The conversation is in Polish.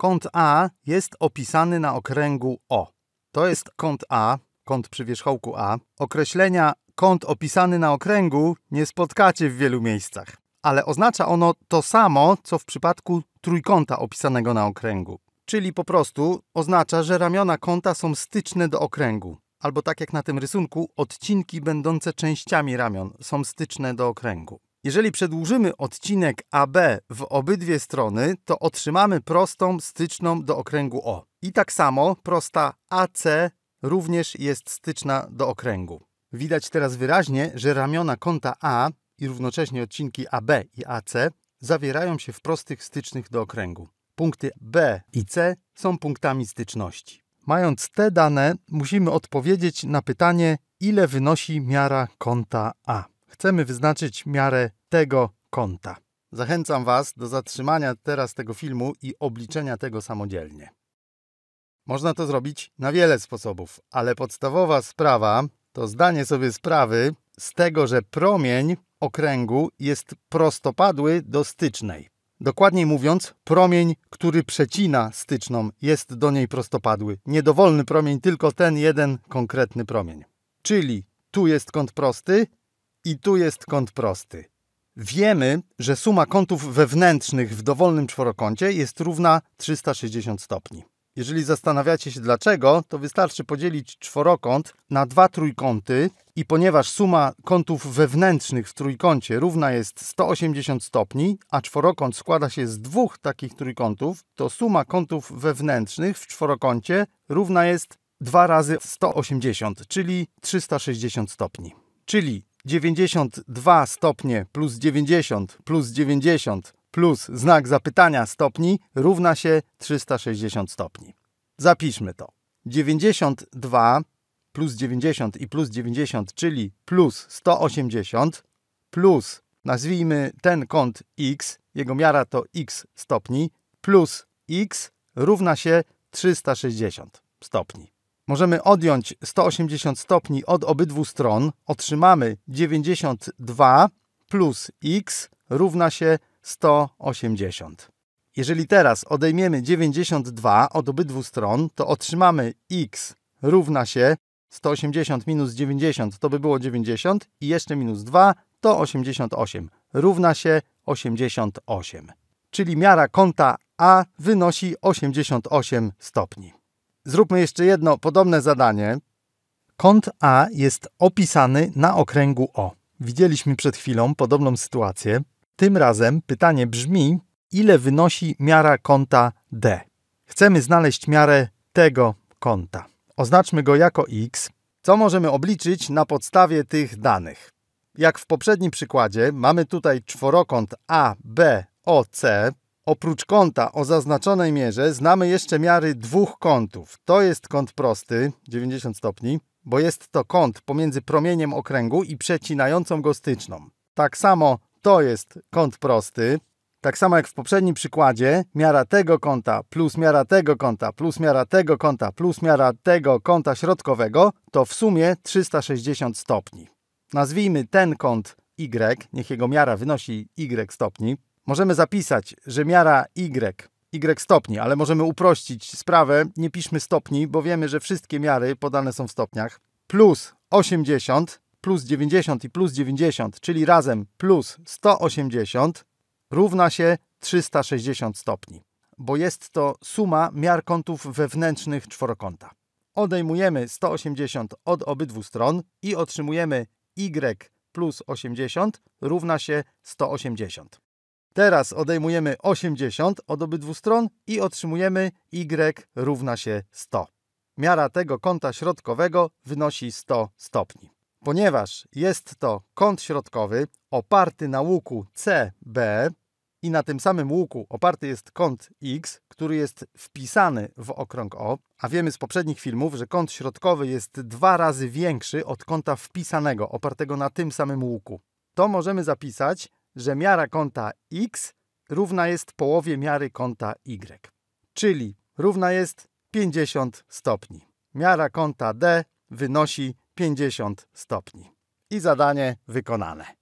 Kąt A jest opisany na okręgu O. To jest kąt A, kąt przy wierzchołku A. Określenia kąt opisany na okręgu nie spotkacie w wielu miejscach, ale oznacza ono to samo, co w przypadku trójkąta opisanego na okręgu. Czyli po prostu oznacza, że ramiona kąta są styczne do okręgu. Albo tak jak na tym rysunku, odcinki będące częściami ramion są styczne do okręgu. Jeżeli przedłużymy odcinek AB w obydwie strony, to otrzymamy prostą styczną do okręgu O. I tak samo prosta AC również jest styczna do okręgu. Widać teraz wyraźnie, że ramiona kąta A i równocześnie odcinki AB i AC zawierają się w prostych stycznych do okręgu. Punkty B i C są punktami styczności. Mając te dane, musimy odpowiedzieć na pytanie, ile wynosi miara kąta A chcemy wyznaczyć miarę tego kąta. Zachęcam Was do zatrzymania teraz tego filmu i obliczenia tego samodzielnie. Można to zrobić na wiele sposobów, ale podstawowa sprawa to zdanie sobie sprawy z tego, że promień okręgu jest prostopadły do stycznej. Dokładniej mówiąc, promień, który przecina styczną, jest do niej prostopadły. Niedowolny promień, tylko ten jeden konkretny promień. Czyli tu jest kąt prosty, i tu jest kąt prosty. Wiemy, że suma kątów wewnętrznych w dowolnym czworokącie jest równa 360 stopni. Jeżeli zastanawiacie się dlaczego, to wystarczy podzielić czworokąt na dwa trójkąty i ponieważ suma kątów wewnętrznych w trójkącie równa jest 180 stopni, a czworokąt składa się z dwóch takich trójkątów, to suma kątów wewnętrznych w czworokącie równa jest 2 razy 180, czyli 360 stopni. Czyli 92 stopnie plus 90 plus 90 plus znak zapytania stopni równa się 360 stopni. Zapiszmy to. 92 plus 90 i plus 90, czyli plus 180 plus, nazwijmy ten kąt x, jego miara to x stopni, plus x równa się 360 stopni możemy odjąć 180 stopni od obydwu stron, otrzymamy 92 plus x równa się 180. Jeżeli teraz odejmiemy 92 od obydwu stron, to otrzymamy x równa się 180 minus 90 to by było 90 i jeszcze minus 2 to 88 równa się 88. Czyli miara kąta A wynosi 88 stopni. Zróbmy jeszcze jedno podobne zadanie. Kąt A jest opisany na okręgu O. Widzieliśmy przed chwilą podobną sytuację. Tym razem pytanie brzmi, ile wynosi miara kąta D. Chcemy znaleźć miarę tego kąta. Oznaczmy go jako x. Co możemy obliczyć na podstawie tych danych? Jak w poprzednim przykładzie, mamy tutaj czworokąt ABOC, Oprócz kąta o zaznaczonej mierze znamy jeszcze miary dwóch kątów. To jest kąt prosty, 90 stopni, bo jest to kąt pomiędzy promieniem okręgu i przecinającą go styczną. Tak samo to jest kąt prosty. Tak samo jak w poprzednim przykładzie, miara tego kąta plus miara tego kąta plus miara tego kąta plus miara tego kąta środkowego to w sumie 360 stopni. Nazwijmy ten kąt y, niech jego miara wynosi y stopni. Możemy zapisać, że miara y y stopni, ale możemy uprościć sprawę, nie piszmy stopni, bo wiemy, że wszystkie miary podane są w stopniach, plus 80, plus 90 i plus 90, czyli razem plus 180 równa się 360 stopni, bo jest to suma miar kątów wewnętrznych czworokąta. Odejmujemy 180 od obydwu stron i otrzymujemy y plus 80 równa się 180. Teraz odejmujemy 80 od obydwu stron i otrzymujemy y równa się 100. Miara tego kąta środkowego wynosi 100 stopni. Ponieważ jest to kąt środkowy oparty na łuku CB i na tym samym łuku oparty jest kąt X, który jest wpisany w okrąg O, a wiemy z poprzednich filmów, że kąt środkowy jest dwa razy większy od kąta wpisanego, opartego na tym samym łuku. To możemy zapisać że miara kąta x równa jest połowie miary kąta y, czyli równa jest 50 stopni. Miara kąta d wynosi 50 stopni. I zadanie wykonane.